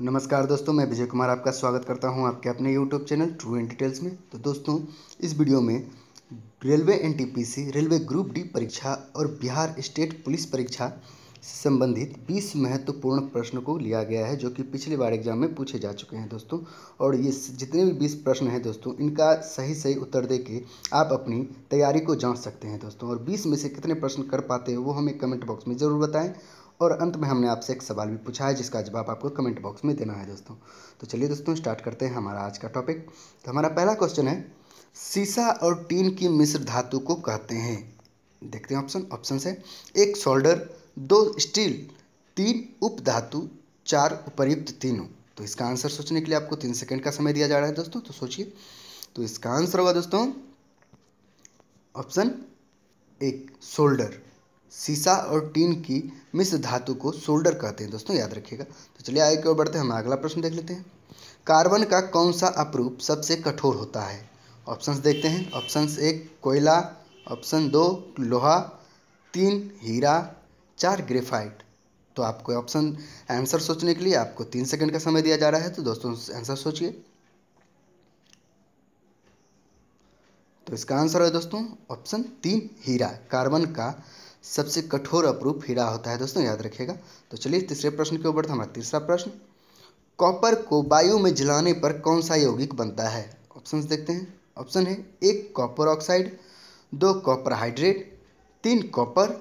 नमस्कार दोस्तों मैं विजय कुमार आपका स्वागत करता हूं आपके अपने YouTube channel true and details में तो दोस्तों इस वीडियो में railway and railway group D परीक्षा और बिहार स्टेट पुलिस परीक्षा से संबंधित 20 महत्वपूर्ण प्रश्न को लिया गया है जो कि पिछले बार एग्जाम में पूछे जा चुके हैं दोस्तों और ये जितने भी 20 प्रश्न हैं दोस्तों इनका सही सही उत्तर दे के आप अपनी तैयारी को जांच सकते हैं दोस्तों और 20 में से कितने प्रश्न कर पाते हैं वो हमें कमेंट बॉक्स में ज़रूर बताएं और अंत में हमने आपसे एक सवाल भी पूछा है जिसका जवाब आपको कमेंट बॉक्स में देना है दोस्तों तो चलिए दोस्तों स्टार्ट करते हैं हमारा आज का टॉपिक तो हमारा पहला क्वेश्चन है सीसा और टीन की मिश्र धातु को कहते हैं देखते हैं ऑप्शन ऑप्शन से एक सोल्डर दो स्टील तीन उप धातु चार उपयुक्त तीनों तो इसका आंसर सोचने के लिए आपको तीन सेकंड का समय दिया जा रहा है दोस्तों तो सोचिए तो इसका आंसर होगा दोस्तों ऑप्शन एक शोल्डर सीसा और टीन की मिश्र धातु को सोल्डर कहते हैं दोस्तों याद रखिएगा तो चलिए आगे की ओर बढ़ते हैं हम अगला प्रश्न देख लेते हैं कार्बन का कौन सा अपरूप सबसे कठोर होता है ऑप्शंस देखते हैं ऑप्शंस एक कोयला ऑप्शन दो लोहा तीन हीरा चार ग्रेफाइट तो आपको ऑप्शन आंसर सोचने के लिए आपको तीन सेकंड का समय दिया जा रहा है तो दोस्तों आंसर सोचिए तो इसका आंसर है दोस्तों ऑप्शन तीन हीरा कार्बन का सबसे कठोर अपरूप हीरा होता है दोस्तों याद रखिएगा तो चलिए तीसरे प्रश्न की ओर बढ़ते हमारा तीसरा प्रश्न कॉपर को वायु में जलाने पर कौन सा यौगिक बनता है ऑप्शंस देखते हैं ऑप्शन है एक कॉपर ऑक्साइड दो कॉपर हाइड्रेट तीन कॉपर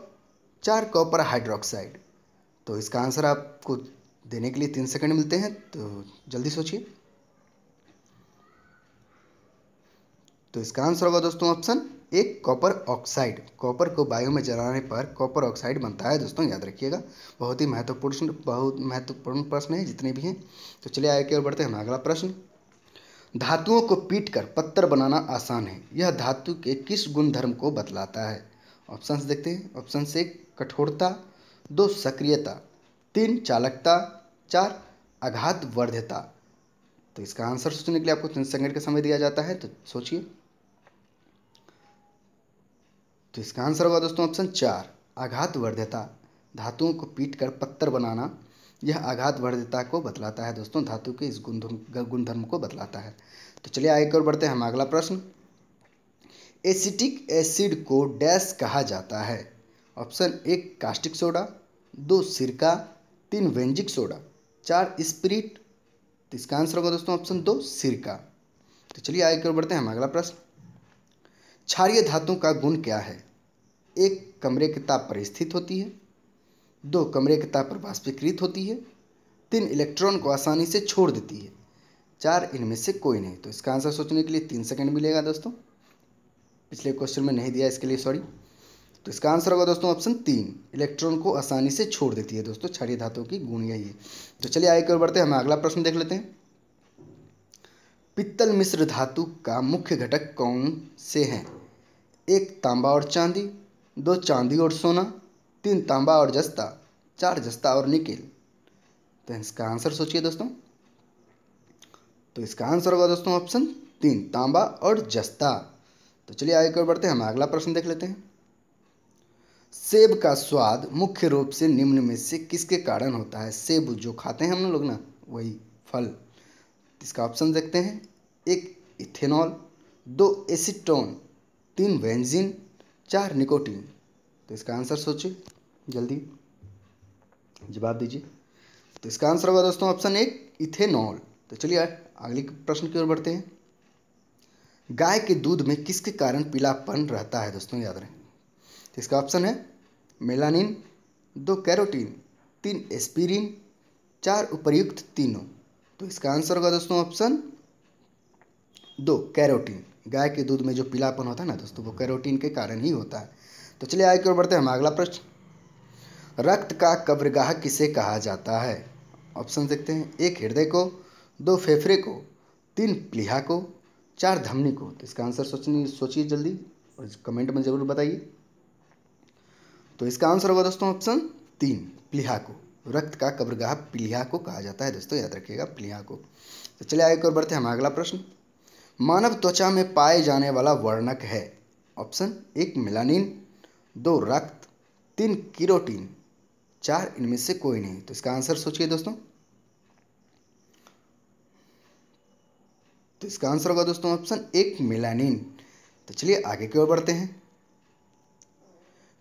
चार कॉपर हाइड्रोक्साइड तो इसका आंसर आपको देने के लिए तीन सेकंड मिलते हैं तो जल्दी सोचिए तो इसका आंसर होगा दोस्तों ऑप्शन एक कॉपर ऑक्साइड कॉपर को वायु में जलाने पर कॉपर ऑक्साइड बनता है दोस्तों याद रखिएगा बहुत ही महत्वपूर्ण बहुत महत्वपूर्ण प्रश्न है जितने भी हैं तो चलिए आगे की ओर बढ़ते हैं हमारा अगला प्रश्न धातुओं को पीट कर पत्थर बनाना आसान है यह धातु के किस गुणधर्म को बतलाता है ऑप्शंस देखते हैं ऑप्शन से कठोरता दो सक्रियता तीन चालकता चार आघात वर्ध्यता तो इसका आंसर सोचने के लिए आपको संकट का समय दिया जाता है तो सोचिए तो इसका आंसर होगा दोस्तों ऑप्शन चार आघात वर्ध्यता धातुओं को पीट कर पत्थर बनाना यह आघात वर्ध्यता को बतलाता है दोस्तों धातु के इस गुणधर्म गुणधर्म को बतलाता है तो चलिए आगे की बढ़ते हैं हम अगला प्रश्न एसिटिक एसिड को डैश कहा जाता है ऑप्शन एक कास्टिक सोडा दो सिरका तीन व्यंजिक सोडा चार स्प्रिट तो इसका आंसर होगा दोस्तों ऑप्शन दो सिरका तो चलिए आगे की ओर बढ़ते हैं हम अगला प्रश्न क्षारिय धातु का गुण क्या है एक कमरे के ताप पर स्थित होती है दो कमरे के ताप पर वाष्पीकृत होती है तीन इलेक्ट्रॉन को आसानी से छोड़ देती है चार इनमें से कोई नहीं तो इसका आंसर सोचने के लिए तीन सेकंड मिलेगा दोस्तों पिछले क्वेश्चन में नहीं दिया इसके लिए सॉरी तो इसका आंसर होगा दोस्तों ऑप्शन तीन इलेक्ट्रॉन को आसानी से छोड़ देती है दोस्तों क्षारीय धातु की गुण यही है तो चलिए आगे और बढ़ते हैं हम अगला प्रश्न देख लेते हैं पित्तल मिश्र धातु का मुख्य घटक कौन से हैं एक तांबा और चांदी दो चांदी और सोना तीन तांबा और जस्ता चार जस्ता और निकेल तो इसका आंसर सोचिए दोस्तों तो इसका आंसर होगा दोस्तों ऑप्शन तीन तांबा और जस्ता तो चलिए आगे और बढ़ते हैं हम अगला प्रश्न देख लेते हैं सेब का स्वाद मुख्य रूप से निम्न में से किसके कारण होता है सेब जो खाते हैं हम लोग ना वही फल इसका ऑप्शन देखते हैं एक इथेनॉल दो एसिटोन तीन वेंजिन चार निकोटीन तो इसका आंसर सोचिए जल्दी जवाब दीजिए तो इसका आंसर होगा दोस्तों ऑप्शन एक इथेनॉल तो चलिए अगले प्रश्न की ओर बढ़ते हैं गाय के दूध में किसके कारण पीलापन रहता है दोस्तों याद रहे तो इसका ऑप्शन है मेलानिन दो कैरोटीन तीन एस्पिरिन चार उपयुक्त तीनों तो इसका आंसर होगा दोस्तों ऑप्शन दो कैरोटीन गाय के दूध में जो पीलापन होता है ना दोस्तों वो कैरोटीन के कारण ही होता है तो चलिए आगे की ओर बढ़ते हैं हम अगला प्रश्न रक्त का कब्रगाह किसे कहा जाता है ऑप्शन देखते हैं एक हृदय को दो फेफड़े को तीन प्लीहा को चार धमनी को तो इसका आंसर सोचनी सोचिए जल्दी और कमेंट में ज़रूर बताइए तो इसका आंसर होगा दोस्तों ऑप्शन तीन प्लीहा को रक्त का कब्रगाह प्लीहा को कहा जाता है दोस्तों याद रखिएगा प्लीहा को तो चलिए आगे और बढ़ते हैं हमारा अगला प्रश्न मानव त्वचा में पाए जाने वाला वर्णक है ऑप्शन एक मिलानिन दो रक्त तीन किरोटीन चार इनमें से कोई नहीं तो इसका आंसर सोचिए दोस्तों तो इसका आंसर होगा दोस्तों ऑप्शन एक मिलानिन तो चलिए आगे की ओर बढ़ते हैं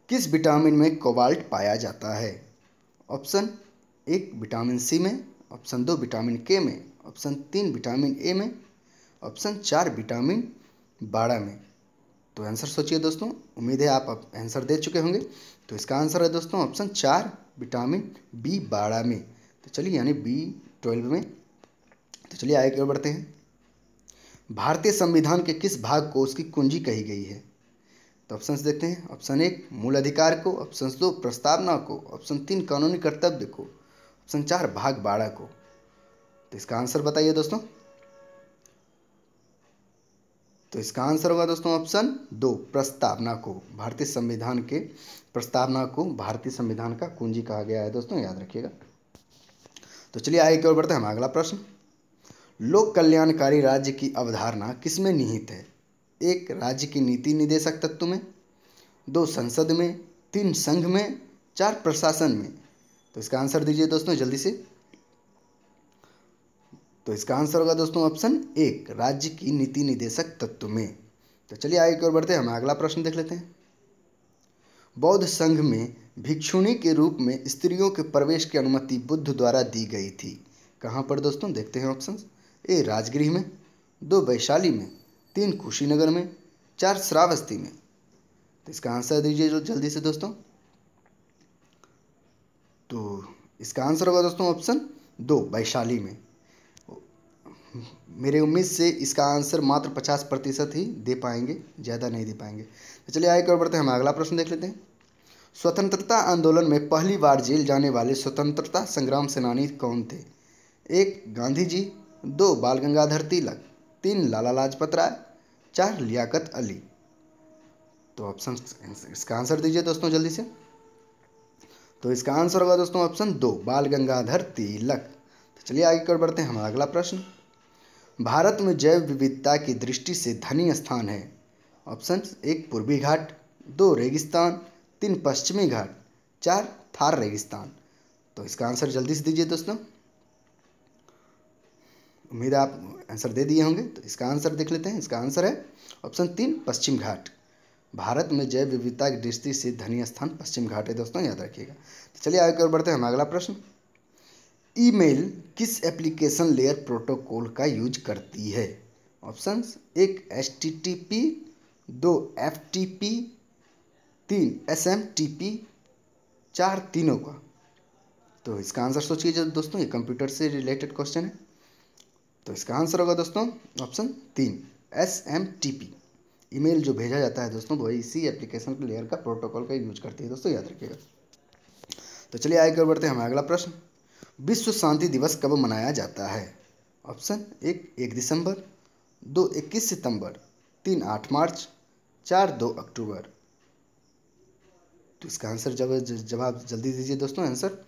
किस विटामिन में कोबाल्ट पाया जाता है ऑप्शन एक विटामिन सी में ऑप्शन दो विटामिन के में ऑप्शन तीन विटामिन ए में ऑप्शन चार विटामिन बारह में तो आंसर सोचिए दोस्तों उम्मीद है आप आंसर दे चुके होंगे तो इसका आंसर है दोस्तों ऑप्शन चार विटामिन बी बारह में तो चलिए यानी बी ट्वेल्व में तो चलिए आगे क्यों बढ़ते हैं भारतीय संविधान के किस भाग को उसकी कुंजी कही गई है तो ऑप्शंस देखते हैं ऑप्शन एक मूल अधिकार को ऑप्शन दो प्रस्तावना को ऑप्शन तीन कानूनी कर्तव्य को ऑप्शन चार भाग बारह को तो इसका आंसर बताइए दोस्तों तो इसका आंसर होगा दोस्तों ऑप्शन दो प्रस्तावना को भारतीय संविधान के प्रस्तावना को भारतीय संविधान का कुंजी कहा गया है दोस्तों याद रखिएगा तो चलिए आगे की ओर बढ़ते हैं हमारा अगला प्रश्न लोक कल्याणकारी राज्य की अवधारणा किसमें निहित है एक राज्य की नीति निदेशक तत्व में दो संसद में तीन संघ में चार प्रशासन में तो इसका आंसर दीजिए दोस्तों जल्दी से तो इसका आंसर होगा दोस्तों ऑप्शन एक राज्य की नीति निदेशक तत्व में तो चलिए आगे की ओर बढ़ते हैं हम अगला प्रश्न देख लेते हैं बौद्ध संघ में भिक्षुणी के रूप में स्त्रियों के प्रवेश की अनुमति बुद्ध द्वारा दी गई थी कहाँ पर दोस्तों देखते हैं ऑप्शन ए राजगृह में दो वैशाली में तीन कुशीनगर में चार श्रावस्ती में तो इसका आंसर दीजिए जो जल्दी से दोस्तों तो इसका आंसर होगा दोस्तों ऑप्शन दो वैशाली में मेरे उम्मीद से इसका आंसर मात्र पचास प्रतिशत ही दे पाएंगे ज़्यादा नहीं दे पाएंगे तो चलिए आगे और बढ़ते हैं हम अगला प्रश्न देख लेते हैं स्वतंत्रता आंदोलन में पहली बार जेल जाने वाले स्वतंत्रता संग्राम सेनानी कौन थे एक गांधी जी दो बाल गंगाधर तिलक तीन लाला लाजपत राय चार लियाकत अली तो ऑप्शन इसका आंसर दीजिए दोस्तों जल्दी से तो इसका आंसर होगा दोस्तों ऑप्शन दो बाल गंगाधर तिलक तो चलिए आगे कर बढ़ते हैं हमारा अगला प्रश्न भारत में जैव विविधता की दृष्टि से धनी स्थान है ऑप्शन एक पूर्वी घाट दो रेगिस्तान तीन पश्चिमी घाट चार थार रेगिस्तान तो इसका आंसर जल्दी से दीजिए दोस्तों उम्मीद आप आंसर दे दिए होंगे तो इसका आंसर देख लेते हैं इसका आंसर है ऑप्शन तीन पश्चिम घाट भारत में जैव विविधता की दृष्टि से धनी स्थान पश्चिम घाट है दोस्तों याद रखिएगा तो चलिए आगे और बढ़ते हैं हम अगला प्रश्न ईमेल किस एप्लीकेशन लेयर प्रोटोकॉल का यूज करती है ऑप्शंस एक एस टी टी पी दो एफ टी पी तीन एस एम टी पी चार तीनों का तो इसका आंसर सोचिए दोस्तों ये कंप्यूटर से रिलेटेड क्वेश्चन है तो इसका आंसर होगा दोस्तों ऑप्शन तीन S M T P email जो भेजा जाता है दोस्तों वही इसी एप्लीकेशन लेयर का प्रोटोकॉल का यूज करती है दोस्तों याद रखिएगा तो चलिए आगे बढ़ते हैं हमारा अगला प्रश्न विश्व शांति दिवस कब मनाया जाता है ऑप्शन एक एक दिसंबर दो इक्कीस सितंबर तीन आठ मार्च चार दो अक्टूबर तो इसका आंसर जब जवाब जल्दी दीजिए दोस्तों आंसर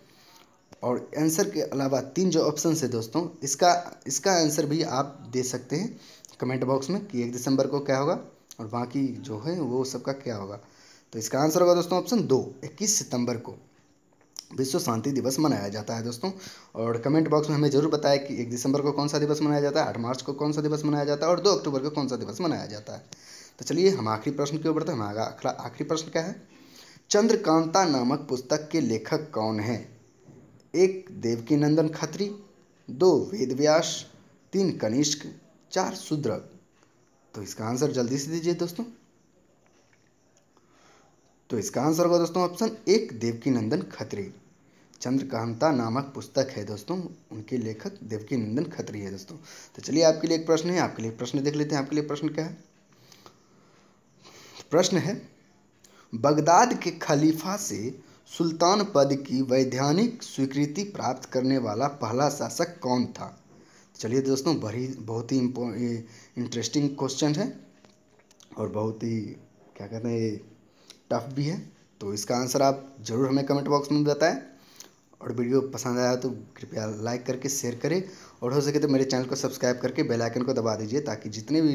और आंसर के अलावा तीन जो ऑप्शन है दोस्तों इसका इसका आंसर भी आप दे सकते हैं कमेंट बॉक्स में कि एक दिसंबर को क्या होगा और बाकी जो है वो सबका क्या होगा तो इसका आंसर होगा दोस्तों ऑप्शन दो इक्कीस सितंबर को विश्व शांति दिवस मनाया जाता है दोस्तों और कमेंट बॉक्स में हमें ज़रूर बताएं कि एक दिसंबर को कौन सा दिवस मनाया जाता है आठ मार्च को कौन सा दिवस मनाया जाता है और दो अक्टूबर को कौन सा दिवस मनाया जाता है तो चलिए हम आखिरी प्रश्न की ओर बढ़ते हैं हमारा आखिरी प्रश्न क्या है चंद्रकांता नामक पुस्तक के लेखक कौन हैं एक देवकी नंदन खत्री दो व्यास तीन कनिष्क चार शूद्रक तो इसका आंसर जल्दी से दीजिए दोस्तों तो इसका आंसर होगा दोस्तों ऑप्शन एक देवकी नंदन खत्री चंद्रकांता नामक पुस्तक है दोस्तों उनके लेखक देवकी नंदन खत्री है दोस्तों तो चलिए आपके लिए एक प्रश्न है आपके लिए प्रश्न देख लेते हैं आपके लिए प्रश्न क्या है प्रश्न है बगदाद के खलीफा से सुल्तान पद की वैधानिक स्वीकृति प्राप्त करने वाला पहला शासक कौन था तो चलिए दोस्तों बड़ी बहुत ही इंटरेस्टिंग क्वेश्चन है और बहुत ही क्या कहते हैं टफ भी है तो इसका आंसर आप ज़रूर हमें कमेंट बॉक्स में बताएं और वीडियो पसंद आया तो कृपया लाइक करके शेयर करें और हो सके तो मेरे चैनल को सब्सक्राइब करके बेल आइकन को दबा दीजिए ताकि जितने भी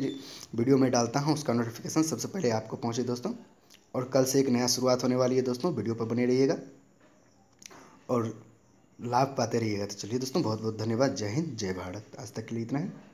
वीडियो मैं डालता हूँ उसका नोटिफिकेशन सबसे पहले आपको पहुँचे दोस्तों और कल से एक नया शुरुआत होने वाली है दोस्तों वीडियो पर बने रहिएगा और लाभ पाते रहिएगा तो चलिए दोस्तों बहुत बहुत धन्यवाद जय हिंद जय भारत आज तक के लिए इतना है